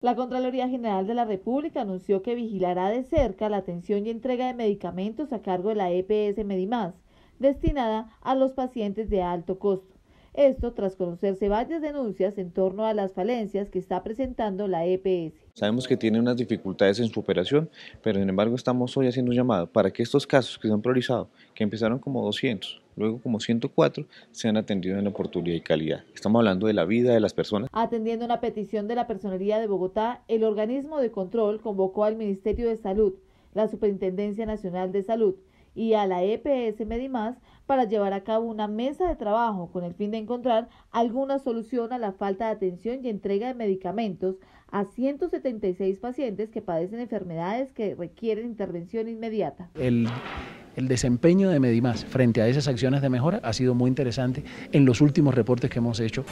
La Contraloría General de la República anunció que vigilará de cerca la atención y entrega de medicamentos a cargo de la EPS Medimás, destinada a los pacientes de alto costo. Esto tras conocerse varias denuncias en torno a las falencias que está presentando la EPS. Sabemos que tiene unas dificultades en su operación, pero sin embargo estamos hoy haciendo un llamado para que estos casos que se han priorizado, que empezaron como 200, luego como 104, sean atendidos en oportunidad y calidad. Estamos hablando de la vida de las personas. Atendiendo una petición de la Personería de Bogotá, el organismo de control convocó al Ministerio de Salud, la Superintendencia Nacional de Salud, y a la EPS Medimás para llevar a cabo una mesa de trabajo con el fin de encontrar alguna solución a la falta de atención y entrega de medicamentos a 176 pacientes que padecen enfermedades que requieren intervención inmediata. El desempeño de Medimás frente a esas acciones de mejora ha sido muy interesante en los últimos reportes que hemos hecho.